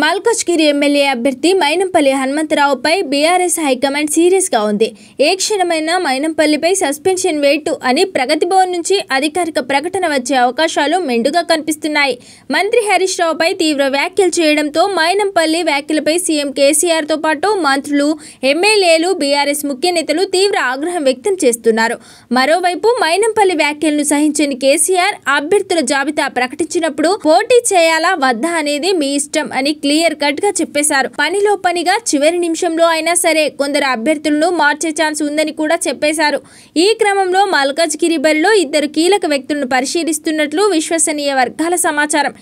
Malkajgiri MLA అభ్యర్థి Mynampally హనుమంతరావుపై BRS high command సీరియస్గా ఉంది ఏ క్షణమైనా మైనంపల్లిపై సస్పెన్షన్ వేటు అని ప్రగతి భవన్ నుంచి అధికారిక ప్రకటన వచ్చే అవకాశాలు మెండుగా కనిపిస్తున్నాయి మంత్రి హరీష్ రావుపై తీవ్ర వ్యాఖ్యలు చేయడంతో మైనంపల్లి వ్యాఖ్యలపై సీఎం కేసీఆర్తో పాటు మంత్రులు ఎమ్మెల్యేలు బీఆర్ఎస్ ముఖ్య నేతలు తీవ్ర ఆగ్రహం వ్యక్తం చేస్తున్నారు మరోవైపు మైనంపల్లి వ్యాఖ్యలను సహించని కేసీఆర్ అభ్యర్థుల జాబితా ప్రకటించినప్పుడు పోటీ చేయాలా వద్దా అనేది మీ ఇష్టం అని క్లియర్ కట్ గా చెప్పేశారు పనిలో పనిగా చివరి నిమిషంలో అయినా సరే కొందరు అభ్యర్థులను మార్చే ఛాన్స్ ఉందని కూడా చెప్పేశారు ఈ క్రమంలో మల్కాజ్గిరి గిరిబరిలో ఇద్దరు కీలక వ్యక్తులను పరిశీలిస్తున్నట్లు విశ్వసనీయ వర్గాల సమాచారం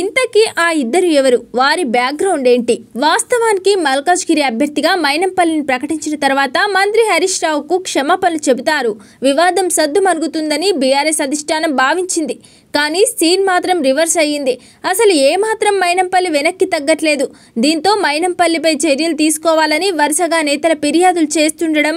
ఇంతకీ ఆ ఇద్దరు ఎవరు వారి బ్యాక్గ్రౌండ్ ఏంటి వాస్తవానికి మల్కాజ్గిరి అభ్యర్థిగా మైనంపల్లిని ప్రకటించిన తర్వాత మంత్రి హరీష్ రావుకు క్షమాపణలు చెబుతారు వివాదం సద్దు మరుగుతుందని బీఆర్ఎస్ అధిష్టానం భావించింది కానీ సీన్ మాత్రం రివర్స్ అయ్యింది అసలు ఏ మాత్రం మైనంపల్లి వెనక్కి తగ్గ తగ్గట్లేదు దీంతో మైనంపల్లిపై చర్యలు తీసుకోవాలని వరుసగా నేతల ఫిర్యాదులు చేస్తుండడం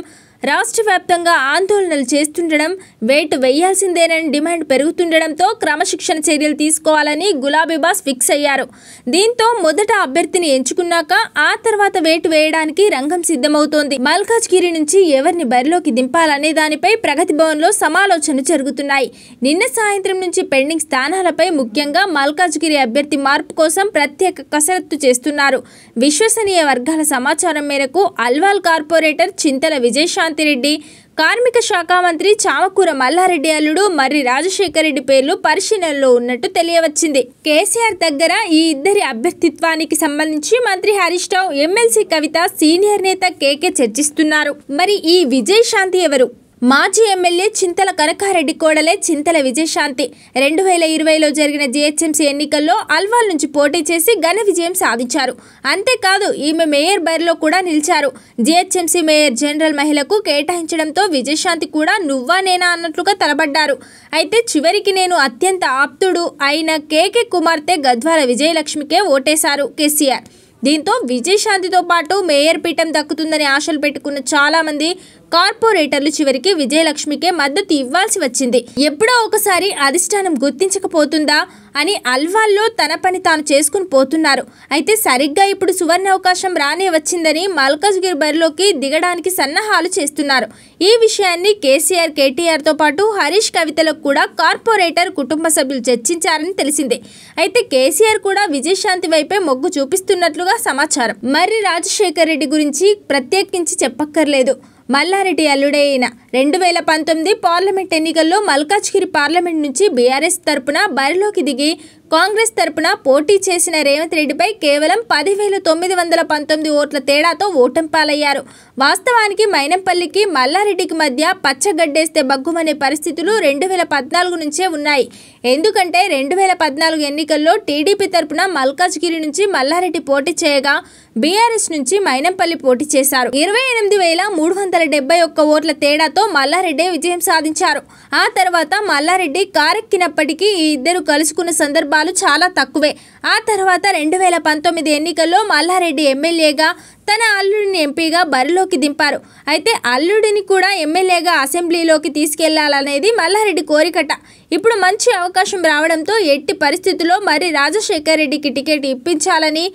రాష్ట్ర వ్యాప్తంగా ఆందోళనలు చేస్తుండడం వేటు వేయాల్సిందేనని డిమాండ్ పెరుగుతుండడంతో క్రమశిక్షణ చర్యలు తీసుకోవాలని గులాబీబాస్ ఫిక్స్ అయ్యారు దీంతో మొదట అభ్యర్థిని ఎంచుకున్నాక ఆ తర్వాత వేటు వేయడానికి రంగం సిద్ధమవుతోంది మల్కాజ్గిరి నుంచి ఎవరిని బరిలోకి దింపాలనే దానిపై ప్రగతి భవన్లో సమాలోచనలు జరుగుతున్నాయి నిన్న సాయంత్రం నుంచి పెండింగ్ స్థానాలపై ముఖ్యంగా మల్కాజ్గిరి అభ్యర్థి మార్పు కోసం ప్రత్యేక కసరత్తు చేస్తున్నారు విశ్వసనీయ వర్గాల సమాచారం మేరకు అల్వాల్ కార్పొరేటర్ చింతల విజయశాంతి రేవంత్రెడ్డి రెడ్డి కార్మిక శాఖ మంత్రి చామకూర మల్లారెడ్డి అల్లుడు మర్రి రాజశేఖర రెడ్డి పేర్లు పరిశీలనలో ఉన్నట్టు తెలియవచ్చింది కేసీఆర్ దగ్గర ఈ ఇద్దరి అభ్యర్థిత్వానికి సంబంధించి మంత్రి హరీష్ రావు ఎమ్మెల్సీ కవిత సీనియర్ నేత కేకే చర్చిస్తున్నారు మరి ఈ విజయ్ శాంతి ఎవరు మాజీ ఎమ్మెల్యే చింతల కనకారెడ్డి కోడలే చింతల విజయశాంతి రెండు వేల ఇరవైలో జరిగిన జీహెచ్ఎంసీ ఎన్నికల్లో అల్వాల్ నుంచి పోటీ చేసి ఘన విజయం సాధించారు అంతేకాదు ఈమె మేయర్ బరిలో కూడా నిలిచారు జీహెచ్ఎంసీ మేయర్ జనరల్ మహిళకు కేటాయించడంతో విజయశాంతి కూడా నువ్వా నేనా అన్నట్లుగా తలబడ్డారు అయితే చివరికి నేను అత్యంత ఆప్తుడు అయిన కేకే కుమార్తె గద్వాల విజయలక్ష్మికే ఓటేశారు కేసీఆర్ దీంతో విజయశాంతితో పాటు మేయర్ పీఠం దక్కుతుందని ఆశలు పెట్టుకున్న చాలామంది కార్పొరేటర్లు చివరికి విజయలక్ష్మికే మద్దతు ఇవ్వాల్సి వచ్చింది ఎప్పుడో ఒకసారి అధిష్టానం గుర్తించకపోతుందా అని అల్వాల్లో తన పని తాను చేసుకుని పోతున్నారు అయితే సరిగ్గా ఇప్పుడు సువర్ణ అవకాశం రానే వచ్చిందని మల్కజ్గిరి బరిలోకి దిగడానికి సన్నాహాలు చేస్తున్నారు ఈ విషయాన్ని కేసీఆర్ కేటీఆర్తో పాటు హరీష్ కవితలకు కూడా కార్పొరేటర్ కుటుంబ సభ్యులు చర్చించారని తెలిసిందే అయితే కేసీఆర్ కూడా విజయశాంతి వైపే మొగ్గు చూపిస్తున్నట్లుగా సమాచారం మరి రాజశేఖర్ రెడ్డి గురించి ప్రత్యేకించి చెప్పక్కర్లేదు మల్లారెడ్డి అల్లుడే అయిన రెండు వేల పంతొమ్మిది పార్లమెంట్ ఎన్నికల్లో మల్కాజ్గిరి పార్లమెంట్ నుంచి బీఆర్ఎస్ తరపున బరిలోకి దిగి కాంగ్రెస్ తరపున పోటీ చేసిన రేవంత్ రెడ్డిపై కేవలం పదివేల తొమ్మిది వందల పంతొమ్మిది ఓట్ల తేడాతో ఓటం పాలయ్యారు వాస్తవానికి మైనంపల్లికి మల్లారెడ్డికి మధ్య పచ్చగడ్డేస్తే బగ్గుమనే పరిస్థితులు రెండు వేల పద్నాలుగు నుంచే ఉన్నాయి ఎందుకంటే రెండు వేల పద్నాలుగు ఎన్నికల్లో టీడీపీ తరపున మల్కాజ్గిరి నుంచి మల్లారెడ్డి పోటీ చేయగా బీఆర్ఎస్ నుంచి మైనంపల్లి పోటీ చేశారు ఇరవై ఎనిమిది వేల మూడు వందల డెబ్బై ఒక్క ఓట్ల తేడాతో మల్లారెడ్డి విజయం సాధించారు ఆ తర్వాత మల్లారెడ్డి కారెక్కినప్పటికీ ఈ ఇద్దరు కలుసుకున్న సందర్భాలు ప్రయత్నాలు చాలా తక్కువే ఆ తర్వాత రెండు వేల పంతొమ్మిది ఎన్నికల్లో మల్లారెడ్డి ఎమ్మెల్యేగా తన అల్లుడిని ఎంపీగా బరిలోకి దింపారు అయితే అల్లుడిని కూడా ఎమ్మెల్యేగా అసెంబ్లీలోకి తీసుకెళ్లాలనేది మల్లారెడ్డి కోరికట ఇప్పుడు మంచి అవకాశం రావడంతో ఎట్టి పరిస్థితుల్లో మరి రాజశేఖర్ రెడ్డికి టికెట్ ఇప్పించాలని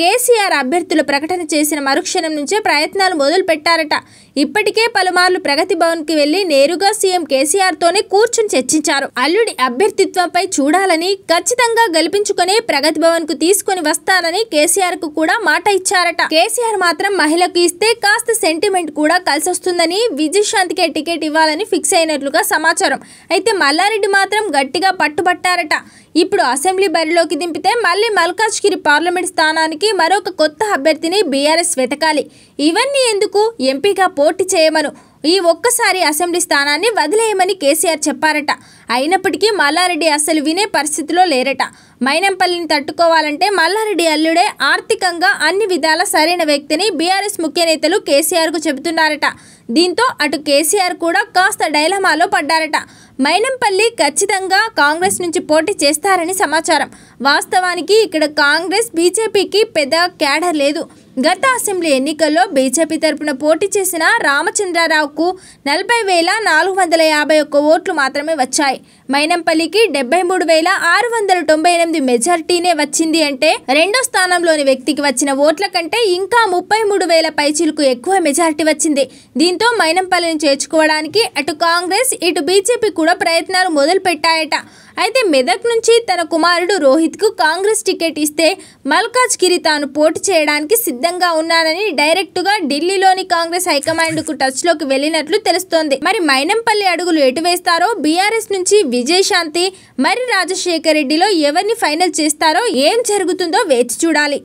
కేసీఆర్ అభ్యర్థులు ప్రకటన చేసిన మరుక్షణం నుంచే ప్రయత్నాలు మొదలు పెట్టారట ఇప్పటికే పలుమార్లు ప్రగతి భవన్కి వెళ్లి నేరుగా సీఎం కేసీఆర్తోనే కూర్చుని చర్చించారు అల్లుడి అభ్యర్థిత్వంపై చూడాలని ఖచ్చితంగా గెలిపించుకునే ప్రగతి భవన్కు తీసుకుని వస్తానని కేసీఆర్ కు కూడా మాట ఇచ్చారట కేసీఆర్ మాత్రం మహిళకు ఇస్తే కాస్త సెంటిమెంట్ కూడా కలిసొస్తుందని విజయశాంతికే టికెట్ ఇవ్వాలని ఫిక్స్ అయినట్లుగా సమాచారం అయితే మల్లారెడ్డి మాత్రం గట్టిగా పట్టుబట్టారట ఇప్పుడు అసెంబ్లీ బరిలోకి దింపితే మళ్ళీ మల్కాజ్గిరి పార్లమెంట్ స్థానానికి స్థానానికి మరొక కొత్త అభ్యర్థిని బీఆర్ఎస్ వెతకాలి ఇవన్నీ ఎందుకు ఎంపీగా పోటీ చేయమను ఈ ఒక్కసారి అసెంబ్లీ స్థానాన్ని వదిలేయమని కేసీఆర్ చెప్పారట అయినప్పటికీ మల్లారెడ్డి అసలు వినే పరిస్థితిలో లేరట మైనంపల్లిని తట్టుకోవాలంటే మల్లారెడ్డి అల్లుడే ఆర్థికంగా అన్ని విధాల సరైన వ్యక్తిని బీఆర్ఎస్ ముఖ్య నేతలు కేసీఆర్కు చెబుతున్నారట దీంతో అటు కేసీఆర్ కూడా కాస్త డైలమాలో పడ్డారట మైనంపల్లి ఖచ్చితంగా కాంగ్రెస్ నుంచి పోటీ చేస్తారని సమాచారం వాస్తవానికి ఇక్కడ కాంగ్రెస్ బీజేపీకి పెద్ద క్యాడర్ లేదు గత అసెంబ్లీ ఎన్నికల్లో బీజేపీ తరపున పోటీ చేసిన రామచంద్రరావుకు నలభై వేల నాలుగు వందల యాభై ఒక్క ఓట్లు మాత్రమే వచ్చాయి మైనంపల్లికి డెబ్బై మూడు వేల ఆరు వందల తొంభై ఎనిమిది మెజార్టీనే వచ్చింది అంటే రెండో స్థానంలోని వ్యక్తికి వచ్చిన ఓట్ల కంటే ఇంకా ముప్పై మూడు వేల పైచీలకు ఎక్కువ మెజార్టీ వచ్చింది దీంతో మైనంపల్లిని చేర్చుకోవడానికి అటు కాంగ్రెస్ ఇటు బీజేపీ కూడా ప్రయత్నాలు మొదలుపెట్టాయట అయితే మెదక్ నుంచి తన కుమారుడు రోహిత్కు కాంగ్రెస్ టికెట్ ఇస్తే మల్కాజ్ గిరి తాను పోటీ చేయడానికి సిద్ధంగా ఉన్నానని డైరెక్టుగా ఢిల్లీలోని కాంగ్రెస్ హైకమాండ్కు టచ్లోకి వెళ్ళినట్లు తెలుస్తోంది మరి మైనంపల్లి అడుగులు ఎటు వేస్తారో బీఆర్ఎస్ నుంచి విజయశాంతి మరి రాజశేఖర్ రెడ్డిలో ఎవరిని ఫైనల్ చేస్తారో ఏం జరుగుతుందో వేచి చూడాలి